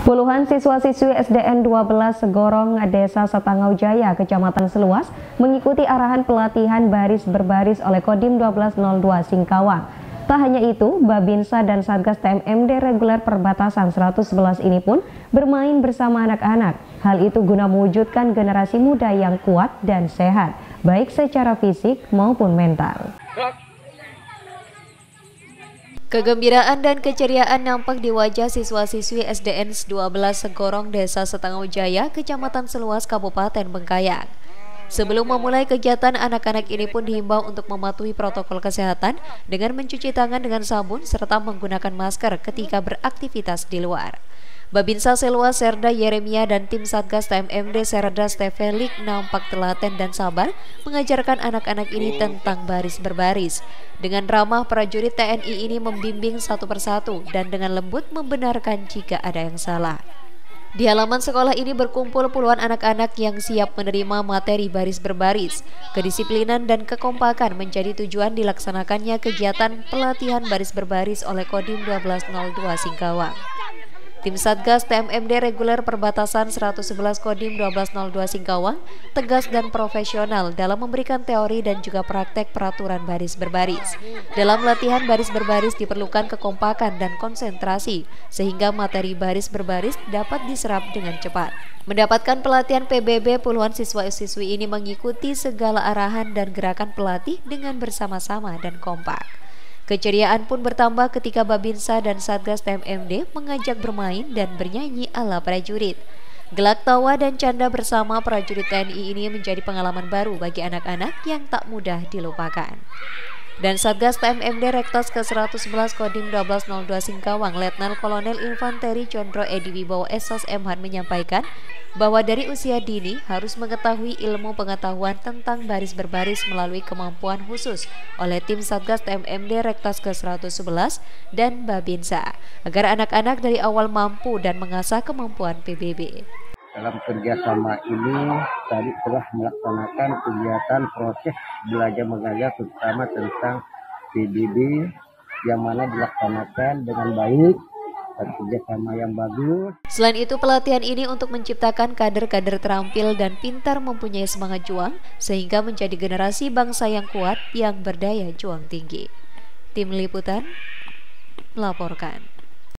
Puluhan siswa-siswi SDN 12 Segorong Desa Setangau Jaya, Kecamatan Seluas, mengikuti arahan pelatihan baris berbaris oleh Kodim 1202 Singkawang. Tak hanya itu, Babinsa dan Satgas TMMD Reguler Perbatasan 111 ini pun bermain bersama anak-anak. Hal itu guna mewujudkan generasi muda yang kuat dan sehat, baik secara fisik maupun mental. Kegembiraan dan keceriaan nampak di wajah siswa-siswi SDN 12 Segorong Desa Setengah Jaya, Kecamatan Seluas, Kabupaten Bengkayang. Sebelum memulai kegiatan, anak-anak ini pun dihimbau untuk mematuhi protokol kesehatan dengan mencuci tangan dengan sabun serta menggunakan masker ketika beraktivitas di luar. Babinsa Selwa Serda Yeremia dan tim Satgas TMMD Serda Stefelik nampak telaten dan sabar mengajarkan anak-anak ini oh. tentang baris berbaris. Dengan ramah prajurit TNI ini membimbing satu persatu dan dengan lembut membenarkan jika ada yang salah. Di halaman sekolah ini berkumpul puluhan anak-anak yang siap menerima materi baris berbaris. Kedisiplinan dan kekompakan menjadi tujuan dilaksanakannya kegiatan pelatihan baris berbaris oleh Kodim 1202 Singkawang. Tim Satgas TMMD Reguler Perbatasan 111 Kodim 1202 Singkawang tegas dan profesional dalam memberikan teori dan juga praktek peraturan baris berbaris. Dalam latihan baris berbaris diperlukan kekompakan dan konsentrasi sehingga materi baris berbaris dapat diserap dengan cepat. Mendapatkan pelatihan PBB, puluhan siswa-siswi ini mengikuti segala arahan dan gerakan pelatih dengan bersama-sama dan kompak. Keceriaan pun bertambah ketika Babinsa dan Satgas PMMD mengajak bermain dan bernyanyi ala prajurit. Gelak tawa dan canda bersama prajurit TNI ini menjadi pengalaman baru bagi anak-anak yang tak mudah dilupakan dan Satgas TMMD Rektos ke-111 Kodim 1202 Singkawang Letnan Kolonel Infanteri Condro Edi Wibowo Esos Mhan menyampaikan bahwa dari usia dini harus mengetahui ilmu pengetahuan tentang baris berbaris melalui kemampuan khusus oleh tim Satgas TMMD Rektos ke-111 dan Babinsa agar anak-anak dari awal mampu dan mengasah kemampuan PBB. Dalam kerjasama ini, tadi telah melaksanakan kegiatan proses belajar mengajar terutama tentang PBB yang mana dilaksanakan dengan baik kerjasama yang bagus. Selain itu, pelatihan ini untuk menciptakan kader-kader terampil dan pintar mempunyai semangat juang, sehingga menjadi generasi bangsa yang kuat yang berdaya juang tinggi. Tim Liputan melaporkan.